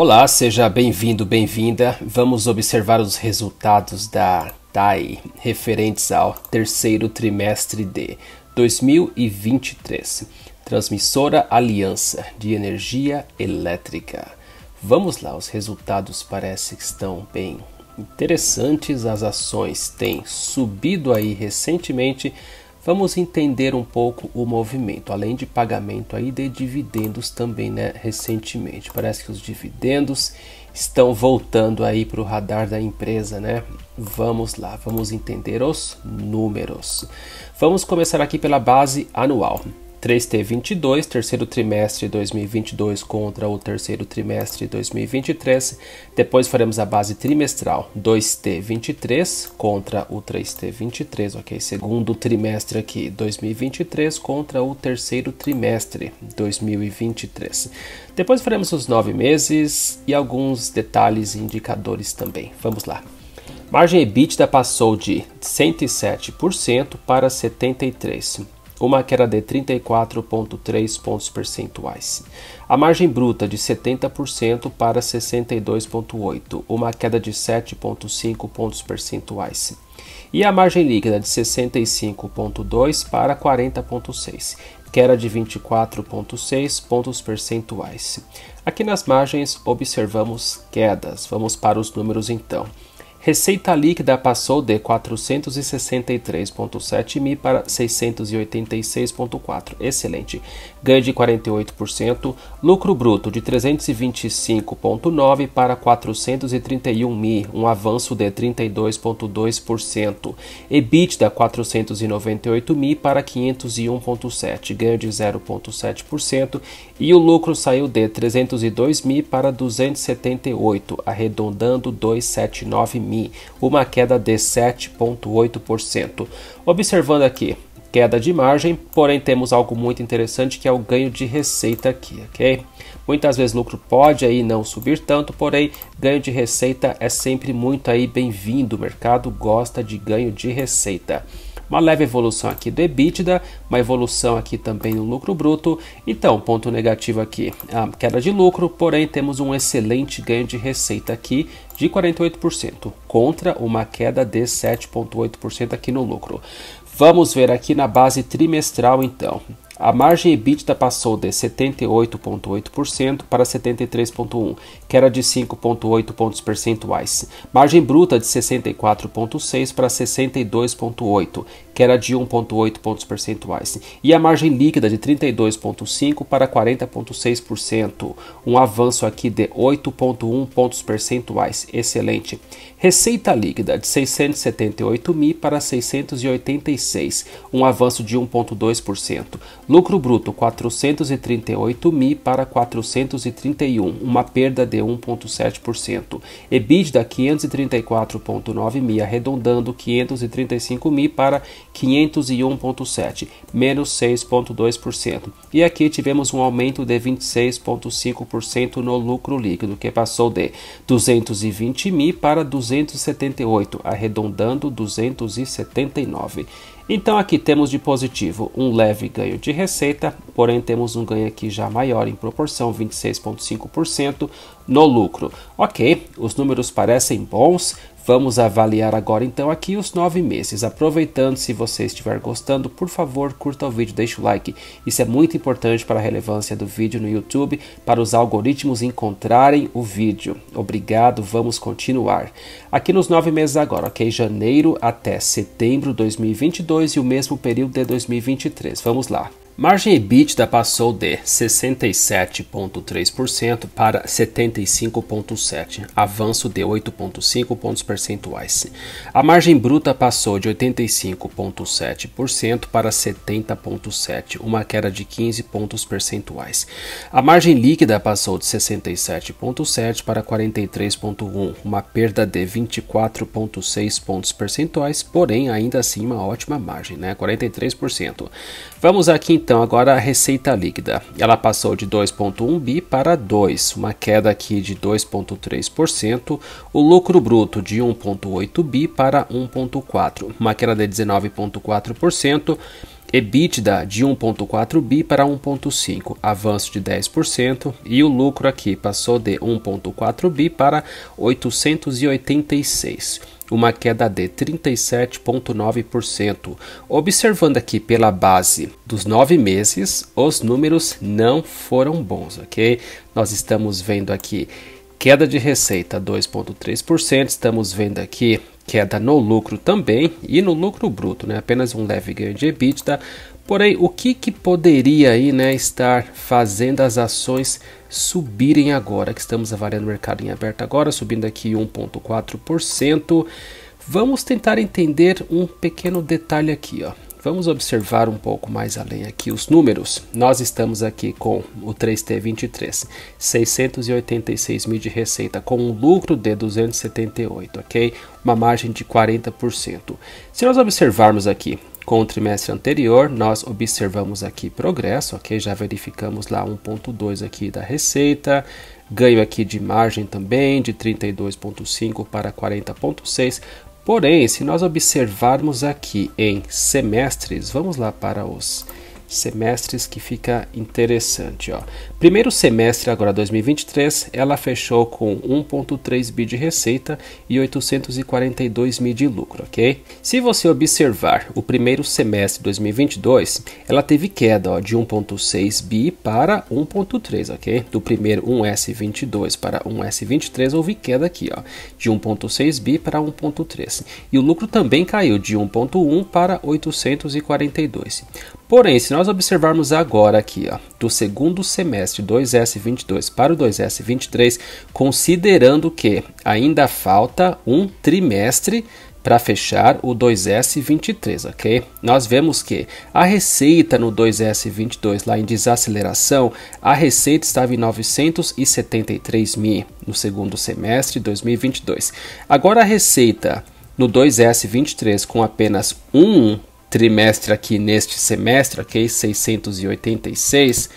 Olá, seja bem-vindo, bem-vinda. Vamos observar os resultados da TAI referentes ao terceiro trimestre de 2023. Transmissora Aliança de Energia Elétrica. Vamos lá, os resultados parece que estão bem interessantes. As ações têm subido aí recentemente Vamos entender um pouco o movimento, além de pagamento aí de dividendos também, né? Recentemente, parece que os dividendos estão voltando aí para o radar da empresa, né? Vamos lá, vamos entender os números. Vamos começar aqui pela base anual. 3T22, terceiro trimestre de 2022 contra o terceiro trimestre de 2023. Depois faremos a base trimestral, 2T23 contra o 3T23, ok? Segundo trimestre aqui, 2023 contra o terceiro trimestre, 2023. Depois faremos os nove meses e alguns detalhes e indicadores também. Vamos lá. Margem EBITDA passou de 107% para 73% uma queda de 34,3 pontos percentuais. A margem bruta de 70% para 62,8, uma queda de 7,5 pontos percentuais. E a margem líquida de 65,2 para 40,6, queda de 24,6 pontos percentuais. Aqui nas margens observamos quedas. Vamos para os números então. Receita líquida passou de 463,7 mil para 686,4. Excelente. Ganho de 48%. Lucro bruto de 325,9 para 431 mil um avanço de 32,2%. EBITDA 498 mil para 501,7, ganho de 0,7%. E o lucro saiu de 302 mil para 278, arredondando 279 mil Iguatemi, uma queda de 7,8%. Observando aqui, queda de margem, porém temos algo muito interessante que é o ganho de receita aqui, ok? Muitas vezes lucro pode aí não subir tanto, porém ganho de receita é sempre muito aí bem-vindo. O mercado gosta de ganho de receita. Uma leve evolução aqui do EBITDA, uma evolução aqui também no lucro bruto. Então, ponto negativo aqui, a queda de lucro, porém temos um excelente ganho de receita aqui, de 48%, contra uma queda de 7,8% aqui no lucro. Vamos ver aqui na base trimestral então. A margem EBITDA passou de 78,8% para 73,1%, que era de 5,8 pontos percentuais. Margem bruta de 64,6% para 62,8%, que era de 1,8 pontos percentuais. E a margem líquida de 32,5% para 40,6%, um avanço aqui de 8,1 pontos percentuais. Excelente. Receita líquida de 678 mil para 686, um avanço de 1,2%. Lucro bruto 438 mil para 431, uma perda de 1,7%. EBITDA 534,9 mil arredondando 535 mil para 501,7, menos 6,2%. E aqui tivemos um aumento de 26,5% no lucro líquido, que passou de 220 mil para 278, arredondando 279. Então aqui temos de positivo um leve ganho de receita, porém temos um ganho aqui já maior em proporção, 26,5%, no lucro. Ok, os números parecem bons. Vamos avaliar agora então aqui os nove meses. Aproveitando, se você estiver gostando, por favor, curta o vídeo, deixe o like. Isso é muito importante para a relevância do vídeo no YouTube, para os algoritmos encontrarem o vídeo. Obrigado, vamos continuar. Aqui nos nove meses agora, ok? Janeiro até setembro de 2022 e o mesmo período de 2023. Vamos lá. Margem EBITDA passou de 67,3% para 75,7%, avanço de 8,5 pontos percentuais. A margem bruta passou de 85,7% para 70,7%, uma queda de 15 pontos percentuais. A margem líquida passou de 67,7% para 43,1%, uma perda de 24,6 pontos percentuais, porém ainda assim uma ótima margem, né? 43%. Vamos aqui então agora a receita líquida. Ela passou de 2,1 bi para 2, uma queda aqui de 2,3%, o lucro bruto de 1,8 bi para 1,4, uma queda de 19,4%. EBITDA de 1,4 bi para 1,5, avanço de 10%, e o lucro aqui passou de 1,4 bi para 886 uma queda de 37,9%. Observando aqui pela base dos nove meses, os números não foram bons, ok? Nós estamos vendo aqui queda de receita 2,3%, estamos vendo aqui queda no lucro também e no lucro bruto, né? apenas um leve ganho de EBITDA, Porém, o que, que poderia aí, né, estar fazendo as ações subirem agora? Que estamos avaliando o mercado em aberto agora, subindo aqui 1,4%. Vamos tentar entender um pequeno detalhe aqui, ó. Vamos observar um pouco mais além aqui os números. Nós estamos aqui com o 3T23, 686 mil de receita, com um lucro de 278, ok? Uma margem de 40%. Se nós observarmos aqui com o trimestre anterior, nós observamos aqui progresso, ok? Já verificamos lá 1,2 aqui da receita, ganho aqui de margem também de 32,5 para 40,6. Porém, se nós observarmos aqui em semestres, vamos lá para os semestres que fica interessante. Ó. Primeiro semestre agora 2023, ela fechou com 1,3 bi de receita e 842 mil de lucro, ok? Se você observar o primeiro semestre 2022, ela teve queda ó, de 1,6 bi para 1,3, ok? Do primeiro 1S22 para 1S23 houve queda aqui, ó, de 1,6 bi para 1,3 e o lucro também caiu de 1,1 para 842. Porém, se nós observarmos agora aqui, ó, do segundo semestre 2S22 para o 2S23, considerando que ainda falta um trimestre para fechar o 2S23, ok? Nós vemos que a receita no 2S22 lá em desaceleração, a receita estava em 973 mil no segundo semestre de 2022. Agora a receita no 2S23 com apenas um trimestre aqui neste semestre, ok? 686.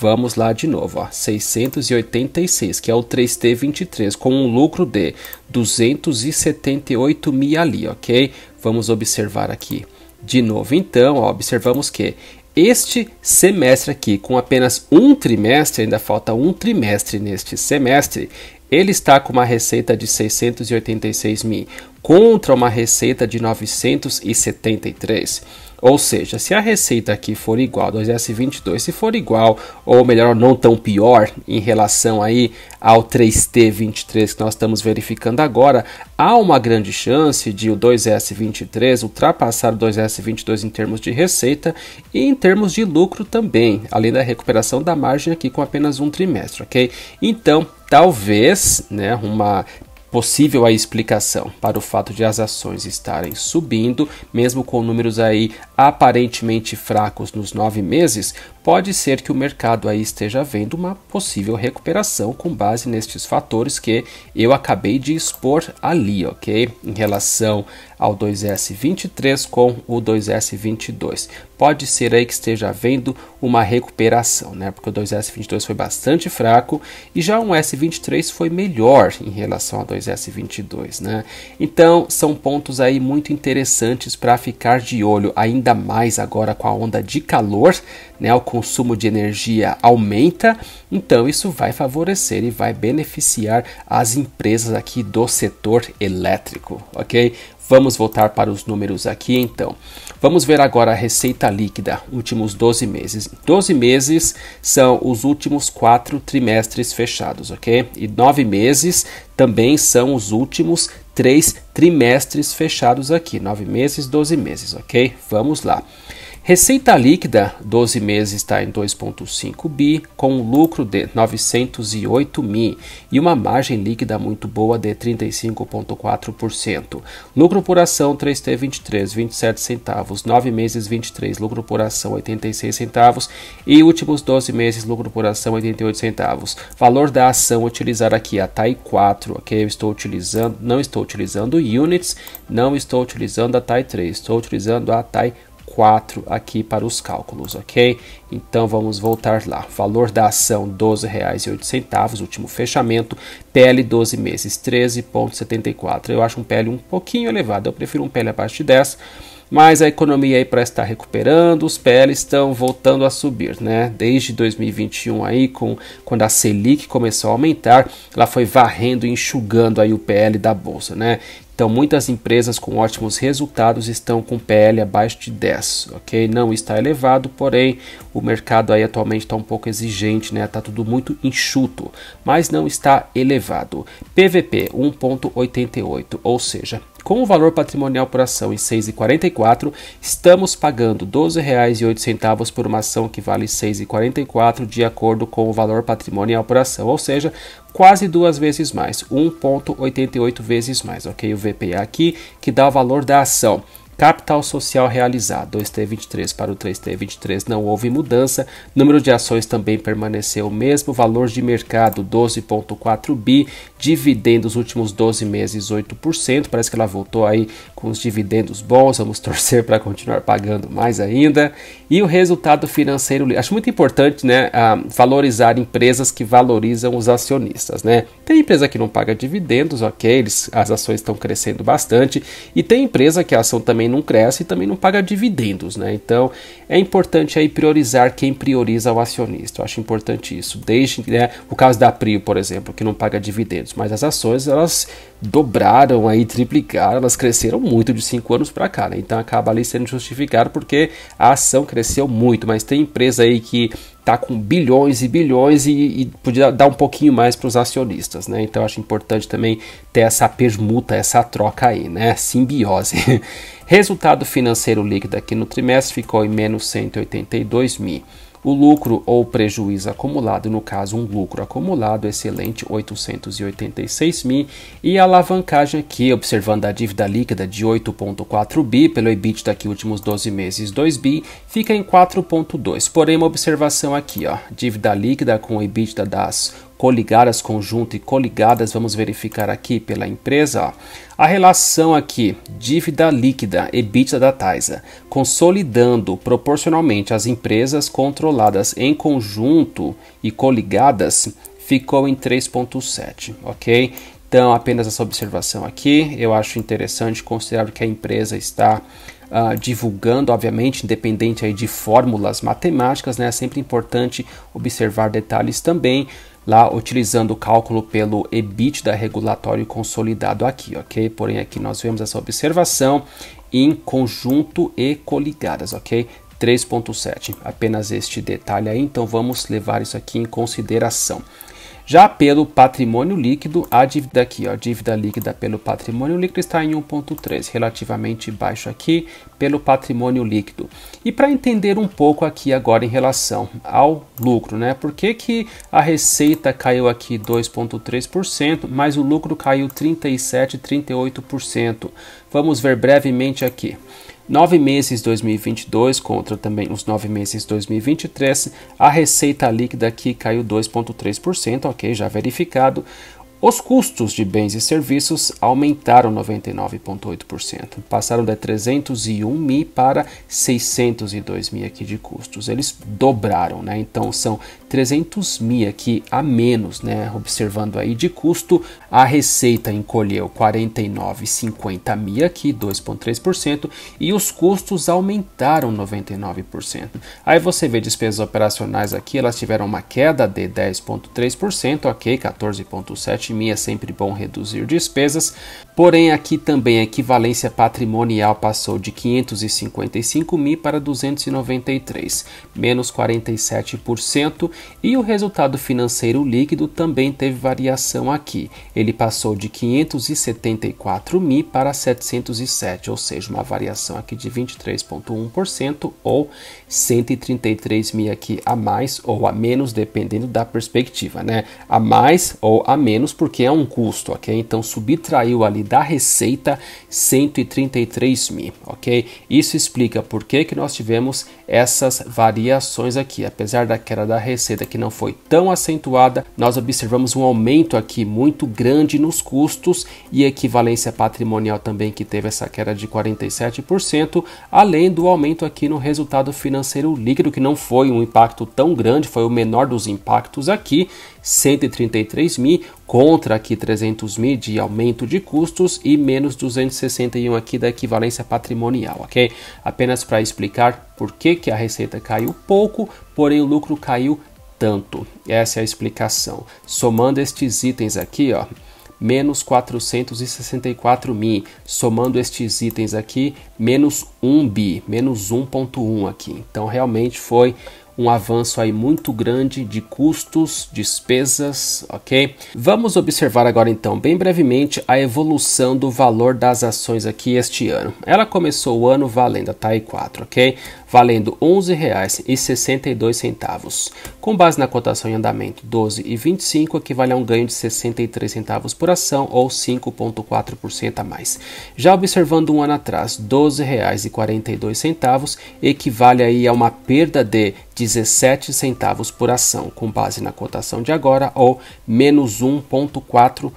Vamos lá de novo, ó, 686, que é o 3T23, com um lucro de 278 mil ali, ok? Vamos observar aqui. De novo, então, ó, observamos que este semestre aqui, com apenas um trimestre, ainda falta um trimestre neste semestre, ele está com uma receita de 686 mil, contra uma receita de 973. Ou seja, se a receita aqui for igual a 2S22, se for igual, ou melhor, não tão pior em relação aí ao 3T23 que nós estamos verificando agora, há uma grande chance de o 2S23 ultrapassar o 2S22 em termos de receita e em termos de lucro também, além da recuperação da margem aqui com apenas um trimestre, ok? Então, talvez, né, uma possível a explicação para o fato de as ações estarem subindo, mesmo com números aí aparentemente fracos nos nove meses, pode ser que o mercado aí esteja vendo uma possível recuperação com base nestes fatores que eu acabei de expor ali, ok? Em relação ao 2S23 com o 2S22. Pode ser aí que esteja vendo uma recuperação, né? Porque o 2S22 foi bastante fraco e já um S23 foi melhor em relação ao 2S22, né? Então, são pontos aí muito interessantes para ficar de olho ainda ainda mais agora com a onda de calor, né? O consumo de energia aumenta, então isso vai favorecer e vai beneficiar as empresas aqui do setor elétrico, ok? Vamos voltar para os números aqui então. Vamos ver agora a receita líquida, últimos 12 meses. 12 meses são os últimos quatro trimestres fechados, ok? E nove meses também são os últimos três trimestres fechados aqui, nove meses, doze meses, ok? Vamos lá. Receita líquida 12 meses está em 2,5 bi, com um lucro de 908 mil e uma margem líquida muito boa de 35,4%. Lucro por ação 3T 23, 27 centavos, 9 meses 23, lucro por ação 86 centavos e últimos 12 meses lucro por ação 88 centavos. Valor da ação utilizar aqui a TAI 4, que eu estou utilizando, não estou utilizando units, não estou utilizando a TAI 3, estou utilizando a TAI 4. 4 aqui para os cálculos, ok? Então vamos voltar lá. Valor da ação R$ 12,08, último fechamento. PL 12 meses 13,74. Eu acho um PL um pouquinho elevado, eu prefiro um PL abaixo de 10 mas a economia aí para estar recuperando, os PL estão voltando a subir, né? Desde 2021 aí, com, quando a Selic começou a aumentar, ela foi varrendo, enxugando aí o PL da bolsa, né? Então, muitas empresas com ótimos resultados estão com PL abaixo de 10, ok? Não está elevado, porém o mercado aí atualmente está um pouco exigente, né? Está tudo muito enxuto, mas não está elevado. PVP 1.88, ou seja, com o valor patrimonial por ação em 6,44, estamos pagando R$ 12,08 por uma ação que vale 6,44 de acordo com o valor patrimonial por ação, ou seja, quase duas vezes mais, 1,88 vezes mais, ok? O VPA aqui que dá o valor da ação. Capital social realizado, 2T23 para o 3T23 não houve mudança. Número de ações também permaneceu o mesmo, valor de mercado 12.4 bi dividendos nos últimos 12 meses 8%, parece que ela voltou aí com os dividendos bons, vamos torcer para continuar pagando mais ainda. E o resultado financeiro, acho muito importante, né, ah, valorizar empresas que valorizam os acionistas, né? Tem empresa que não paga dividendos, OK, eles, as ações estão crescendo bastante, e tem empresa que a ação também não cresce e também não paga dividendos, né? Então, é importante aí priorizar quem prioriza o acionista. Eu acho importante isso. Desde, né, o caso da Prio, por exemplo, que não paga dividendos investimentos, mas as ações elas dobraram aí, triplicaram, elas cresceram muito de cinco anos para cá, né? Então acaba ali sendo justificado porque a ação cresceu muito, mas tem empresa aí que tá com bilhões e bilhões e, e podia dar um pouquinho mais para os acionistas, né? Então acho importante também ter essa permuta, essa troca aí, né? Simbiose. Resultado financeiro líquido aqui no trimestre ficou em menos 182 mil. O lucro ou prejuízo acumulado, no caso um lucro acumulado excelente 886 mil e a alavancagem aqui, observando a dívida líquida de 8.4 bi pelo EBITDA aqui últimos 12 meses 2 bi, fica em 4.2. Porém, uma observação aqui, ó, dívida líquida com EBITDA das coligadas conjunto e coligadas, vamos verificar aqui pela empresa. Ó. A relação aqui, dívida líquida, EBITDA da Taisa, consolidando proporcionalmente as empresas controladas em conjunto e coligadas, ficou em 3,7, ok? Então, apenas essa observação aqui, eu acho interessante considerar que a empresa está Uh, divulgando, obviamente, independente aí de fórmulas matemáticas, né? É sempre importante observar detalhes também lá utilizando o cálculo pelo EBITDA regulatório consolidado aqui, ok? Porém, aqui nós vemos essa observação em conjunto e coligadas, ok? 3.7, apenas este detalhe aí, então vamos levar isso aqui em consideração. Já pelo patrimônio líquido, a dívida aqui, ó, a dívida líquida pelo patrimônio líquido está em 1.3, relativamente baixo aqui pelo patrimônio líquido. E para entender um pouco aqui agora em relação ao lucro, né? Por que, que a receita caiu aqui 2.3%, mas o lucro caiu 37, 38%? Vamos ver brevemente aqui nove meses 2022 contra também os nove meses 2023, a receita líquida aqui caiu 2,3%, ok, já verificado. Os custos de bens e serviços aumentaram 99,8%, passaram de 301 mil para 602 mil aqui de custos. Eles dobraram, né? Então são 300 mil aqui a menos, né? Observando aí de custo, a receita encolheu 49,50 mil aqui, 2,3%, e os custos aumentaram 99%. Aí você vê despesas operacionais aqui, elas tiveram uma queda de 10,3%, ok, 14,7% é sempre bom reduzir despesas, Porém, aqui também a equivalência patrimonial passou de 555 mil para 293, menos 47%, e o resultado financeiro líquido também teve variação aqui. Ele passou de 574 mil para 707, ou seja, uma variação aqui de 23,1% ou 133 mil aqui a mais ou a menos, dependendo da perspectiva, né? A mais ou a menos porque é um custo, ok? Então subtraiu ali da Receita 133 mil, ok? Isso explica por que, que nós tivemos essas variações aqui. Apesar da queda da Receita que não foi tão acentuada, nós observamos um aumento aqui muito grande nos custos e equivalência patrimonial também que teve essa queda de 47%, além do aumento aqui no resultado financeiro líquido, que não foi um impacto tão grande, foi o menor dos impactos aqui, 133 mil contra aqui 300 mil de aumento de custos e menos 261 aqui da equivalência patrimonial, ok? Apenas para explicar por que, que a receita caiu pouco, porém o lucro caiu tanto. Essa é a explicação. Somando estes itens aqui, ó, menos 464 mil. Somando estes itens aqui, menos 1 bi, menos 1.1 aqui. Então, realmente foi um avanço aí muito grande de custos, despesas, ok? Vamos observar agora então, bem brevemente, a evolução do valor das ações aqui este ano. Ela começou o ano valendo a TAI 4, ok? Valendo R$ 11,62. Com base na cotação em andamento 12 e 25, equivale a um ganho de 63 centavos por ação ou 5,4% a mais. Já observando um ano atrás, R$ 12,42 equivale aí a uma perda de 17 centavos por ação, com base na cotação de agora ou menos 1,4%.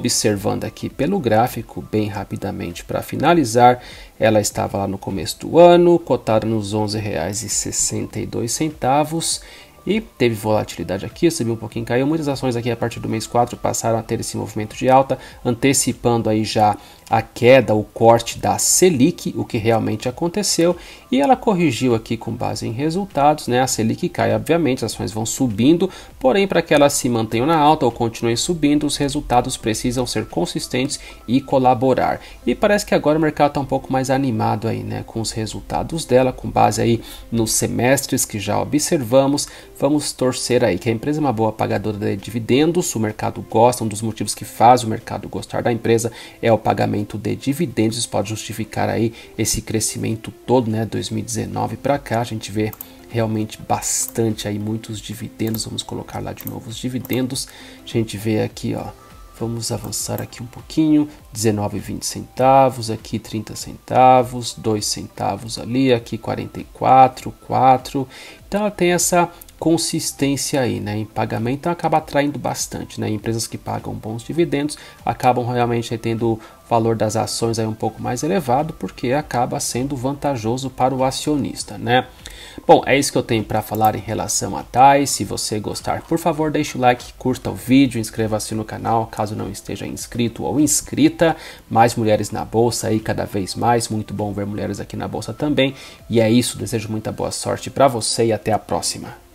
Observando aqui pelo gráfico, bem rapidamente para finalizar, ela estava lá no começo do ano, cotada nos R$ 11,62 e teve volatilidade aqui, subiu um pouquinho, caiu. Muitas ações aqui a partir do mês 4 passaram a ter esse movimento de alta, antecipando aí já a queda, o corte da Selic, o que realmente aconteceu, e ela corrigiu aqui com base em resultados, né? A Selic cai, obviamente, as ações vão subindo, porém, para que elas se mantenham na alta ou continuem subindo, os resultados precisam ser consistentes e colaborar. E parece que agora o mercado está um pouco mais animado aí, né? Com os resultados dela, com base aí nos semestres que já observamos, Vamos torcer aí que a empresa é uma boa pagadora de dividendos, o mercado gosta, um dos motivos que faz o mercado gostar da empresa é o pagamento de dividendos, isso pode justificar aí esse crescimento todo, né, 2019 para cá, a gente vê realmente bastante aí muitos dividendos, vamos colocar lá de novo os dividendos. A gente vê aqui, ó, Vamos avançar aqui um pouquinho, 19,20 centavos, aqui 30 centavos, 2 centavos ali, aqui 44, 4. Então ela tem essa consistência aí, né, em pagamento, então acaba atraindo bastante, né, empresas que pagam bons dividendos acabam realmente tendo o valor das ações aí um pouco mais elevado, porque acaba sendo vantajoso para o acionista, né. Bom, é isso que eu tenho para falar em relação a TAI, se você gostar, por favor, deixe o like, curta o vídeo, inscreva-se no canal, caso não esteja inscrito ou inscrita, mais mulheres na bolsa aí cada vez mais, muito bom ver mulheres aqui na bolsa também, e é isso, desejo muita boa sorte para você e até a próxima.